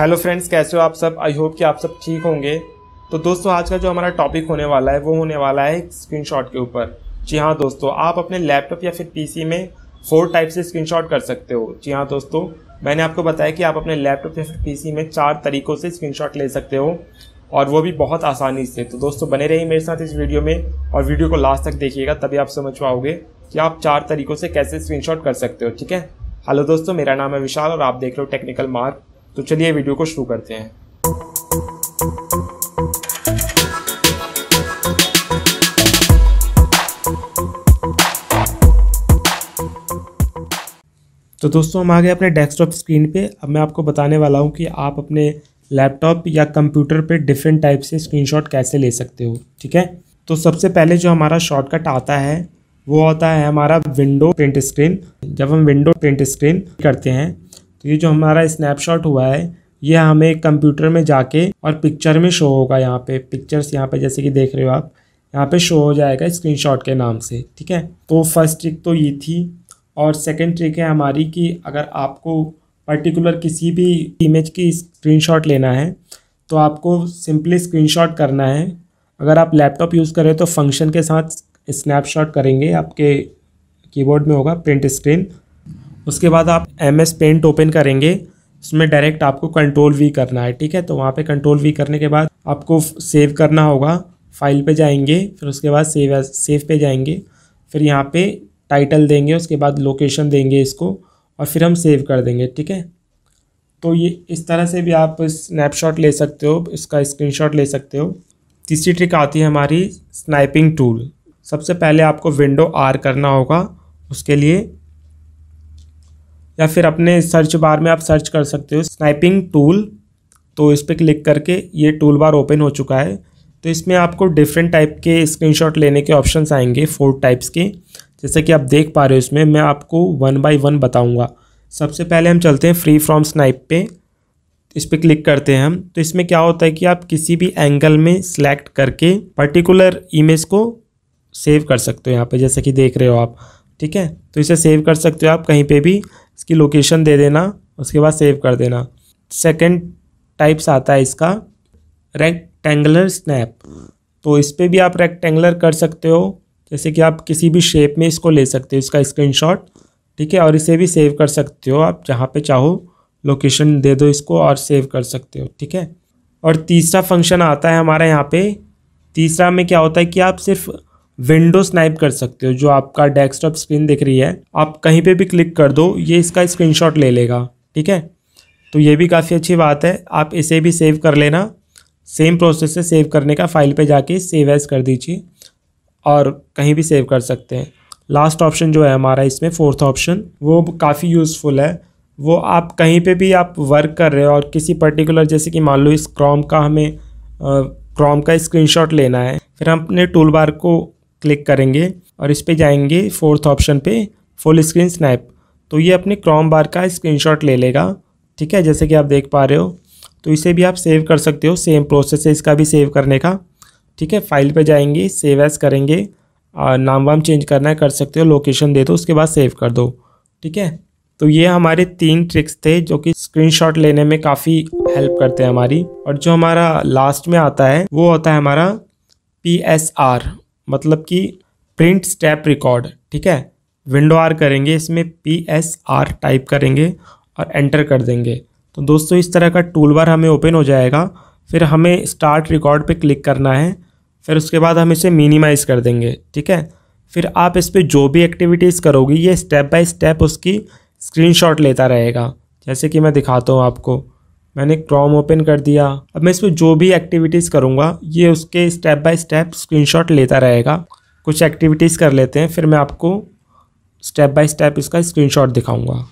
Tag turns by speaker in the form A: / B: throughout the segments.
A: hello friends कैसे हो आप सब आई होप कि आप सब ठीक होंगे तो दोस्तों आज का जो हमारा टॉपिक होने वाला है वो होने वाला है स्क्रीनशॉट के ऊपर जी हाँ दोस्तों आप अपने लैपटॉप या फिर पीसी में फोर टाइप से स्क्रीनशॉट कर सकते हो जी हाँ दोस्तों मैंने आपको बताया कि आप अपने लैपटॉप या फिर पी में चार तरीक़ों से स्क्रीन ले सकते हो और वो भी बहुत आसानी से तो दोस्तों बने रहिए मेरे साथ इस वीडियो में और वीडियो को लास्ट तक देखिएगा तभी आप समझ पाओगे कि आप चार तरीक़ों से कैसे स्क्रीनशॉट कर सकते हो ठीक है हेलो दोस्तों मेरा नाम है विशाल और आप देख रहे हो टेक्निकल मार्क तो चलिए वीडियो को शुरू करते हैं तो दोस्तों हम आ गए अपने डेस्कटॉप स्क्रीन पे अब मैं आपको बताने वाला हूँ कि आप अपने लैपटॉप या कंप्यूटर पे डिफरेंट टाइप से स्क्रीनशॉट कैसे ले सकते हो ठीक है तो सबसे पहले जो हमारा शॉर्टकट आता है वो होता है हमारा विंडो प्रिंट स्क्रीन जब हम विंडो प्रिंट स्क्रीन करते हैं तो ये जो हमारा स्नैपशॉट हुआ है ये हमें कंप्यूटर में जाके और पिक्चर में शो होगा यहाँ पे पिक्चर्स यहाँ पे जैसे कि देख रहे हो आप यहाँ पे शो हो जाएगा स्क्रीनशॉट के नाम से ठीक है तो फर्स्ट ट्रिक तो ये थी और सेकंड ट्रिक है हमारी कि अगर आपको पर्टिकुलर किसी भी इमेज की स्क्रीनशॉट लेना है तो आपको सिंपली स्क्रीन करना है अगर आप लैपटॉप यूज़ करें तो फंक्शन के साथ स्नैपशॉट करेंगे आपके कीबोर्ड में होगा प्रिंट स्क्रीन उसके बाद आप एम एस पेंट ओपन करेंगे उसमें डायरेक्ट आपको कंट्रोल वी करना है ठीक है तो वहाँ पे कंट्रोल वी करने के बाद आपको सेव करना होगा फाइल पे जाएंगे फिर उसके बाद सेव सेव पे जाएंगे फिर यहाँ पे टाइटल देंगे उसके बाद लोकेशन देंगे इसको और फिर हम सेव कर देंगे ठीक है तो ये इस तरह से भी आप स्नैपशॉट ले सकते हो इसका स्क्रीन ले सकते हो तीसरी ट्रिक आती है हमारी स्नाइपिंग टूल सबसे पहले आपको विंडो आर करना होगा उसके लिए या फिर अपने सर्च बार में आप सर्च कर सकते हो स्नाइपिंग टूल तो इस पर क्लिक करके ये टूल बार ओपन हो चुका है तो इसमें आपको डिफरेंट टाइप के स्क्रीनशॉट लेने के ऑप्शंस आएंगे फोर टाइप्स के जैसे कि आप देख पा रहे हो इसमें मैं आपको वन बाय वन बताऊंगा सबसे पहले हम चलते हैं फ्री फ्रॉम स्नाइप पे इस पर क्लिक करते हैं हम तो इसमें क्या होता है कि आप किसी भी एंगल में सेलेक्ट करके पर्टिकुलर इमेज को सेव कर सकते हो यहाँ पे जैसे कि देख रहे हो आप ठीक है तो इसे सेव कर सकते हो आप कहीं पे भी इसकी लोकेशन दे देना उसके बाद सेव कर देना सेकंड टाइप्स आता है इसका रेक्टेंगुलर स्नैप तो इस पर भी आप रेक्टेंगुलर कर सकते हो जैसे कि आप किसी भी शेप में इसको ले सकते हो इसका स्क्रीनशॉट ठीक है और इसे भी सेव कर सकते हो आप जहाँ पे चाहो लोकेशन दे दो इसको और सेव कर सकते हो ठीक है और तीसरा फंक्शन आता है हमारे यहाँ पे तीसरा में क्या होता है कि आप सिर्फ विंडो स्नाइप कर सकते हो जो आपका डेस्कटॉप स्क्रीन दिख रही है आप कहीं पे भी क्लिक कर दो ये इसका स्क्रीनशॉट ले लेगा ठीक है तो ये भी काफ़ी अच्छी बात है आप इसे भी सेव कर लेना सेम प्रोसेस से सेव करने का फाइल पे जाके सेव एज कर दीजिए और कहीं भी सेव कर सकते हैं लास्ट ऑप्शन जो है हमारा इसमें फोर्थ ऑप्शन वो काफ़ी यूज़फुल है वो आप कहीं पर भी आप वर्क कर रहे हो और किसी पर्टिकुलर जैसे कि मान लो इस क्रॉम का हमें क्रॉम का स्क्रीन लेना है फिर हम अपने टूल बार को क्लिक करेंगे और इस पर जाएंगे फोर्थ ऑप्शन पे फुल स्क्रीन स्नैप तो ये अपने क्रॉम बार का स्क्रीनशॉट ले लेगा ठीक है जैसे कि आप देख पा रहे हो तो इसे भी आप सेव कर सकते हो सेम प्रोसेस है इसका भी सेव करने का ठीक है फाइल पे जाएंगे सेव एज करेंगे और नाम वाम चेंज करना है कर सकते हो लोकेशन दे दो उसके बाद सेव कर दो ठीक है तो ये हमारे तीन ट्रिक्स थे जो कि स्क्रीनशॉट लेने में काफ़ी हेल्प करते हैं हमारी और जो हमारा लास्ट में आता है वो होता है हमारा पी एस आर मतलब कि प्रिंट स्टेप रिकॉर्ड ठीक है विंडो आर करेंगे इसमें पी एस आर टाइप करेंगे और एंटर कर देंगे तो दोस्तों इस तरह का टूल बार हमें ओपन हो जाएगा फिर हमें स्टार्ट रिकॉर्ड पे क्लिक करना है फिर उसके बाद हम इसे मिनिमाइज़ कर देंगे ठीक है फिर आप इस पर जो भी एक्टिविटीज़ करोगे ये स्टेप बाय स्टेप उसकी स्क्रीनशॉट लेता रहेगा जैसे कि मैं दिखाता हूँ आपको मैंने क्रोम ओपन कर दिया अब मैं इसमें जो भी एक्टिविटीज़ करूँगा ये उसके स्टेप बाय स्टेप स्क्रीनशॉट लेता रहेगा कुछ एक्टिविटीज़ कर लेते हैं फिर मैं आपको स्टेप बाय स्टेप इसका स्क्रीनशॉट दिखाऊंगा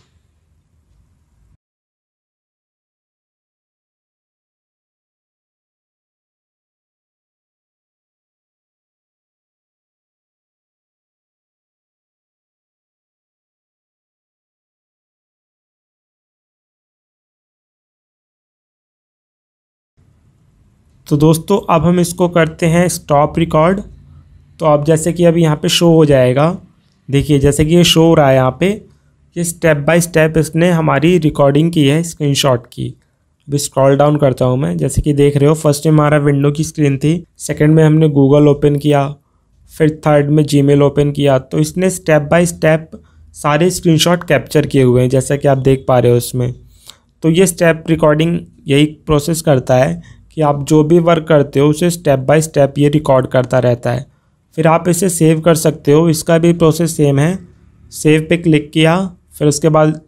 A: तो दोस्तों अब हम इसको करते हैं स्टॉप रिकॉर्ड तो अब जैसे कि अभी यहाँ पे शो हो जाएगा देखिए जैसे कि ये शो हो रहा है यहाँ पे ये स्टेप बाय स्टेप इसने हमारी रिकॉर्डिंग की है स्क्रीनशॉट की अभी स्क्रॉल डाउन करता हूँ मैं जैसे कि देख रहे हो फर्स्ट में हमारा विंडो की स्क्रीन थी सेकेंड में हमने गूगल ओपन किया फिर थर्ड में जी ओपन किया तो इसने स्टेप बाय स्टेप सारे स्क्रीन कैप्चर किए हुए हैं जैसा कि आप देख पा रहे हो उसमें तो ये स्टेप रिकॉर्डिंग यही प्रोसेस करता है कि आप जो भी वर्क करते हो उसे स्टेप बाय स्टेप ये रिकॉर्ड करता रहता है फिर आप इसे सेव कर सकते हो इसका भी प्रोसेस सेम है सेव पे क्लिक किया फिर उसके बाद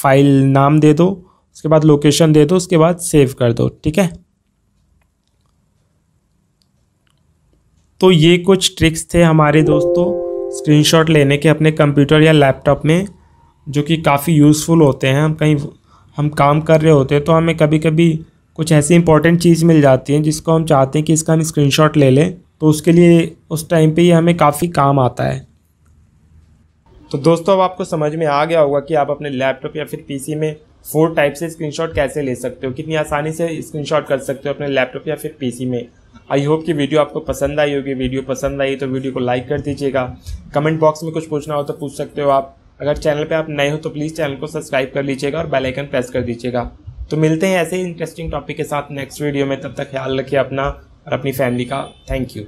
A: फाइल नाम दे दो उसके बाद लोकेशन दे दो उसके बाद सेव कर दो ठीक है तो ये कुछ ट्रिक्स थे हमारे दोस्तों स्क्रीनशॉट लेने के अपने कंप्यूटर या लैपटॉप में जो कि काफ़ी यूज़फुल होते हैं हम कहीं हम काम कर रहे होते हैं तो हमें कभी कभी कुछ ऐसी इंपॉर्टेंट चीज़ मिल जाती है जिसको हम चाहते हैं कि इसका हम स्क्रीन ले लें तो उसके लिए उस टाइम पर ये हमें काफ़ी काम आता है तो दोस्तों अब आपको समझ में आ गया होगा कि आप अपने लैपटॉप या फिर पीसी में फोर टाइप से स्क्रीनशॉट कैसे ले सकते हो कितनी आसानी से स्क्रीनशॉट कर सकते हो अपने लैपटॉप या फिर पीसी में आई होप कि वीडियो आपको पसंद आई होगी वीडियो पसंद आई तो वीडियो को लाइक कर दीजिएगा कमेंट बॉक्स में कुछ पूछना हो तो पूछ सकते हो आप अगर चैनल पे आप नए हो तो प्लीज़ चैनल को सब्सक्राइब कर लीजिएगा और बेलाइकन प्रेस कर दीजिएगा तो मिलते हैं ऐसे इंटरेस्टिंग टॉपिक के साथ नेक्स्ट वीडियो में तब तक ख्याल रखिए अपना और अपनी फैमिली का थैंक यू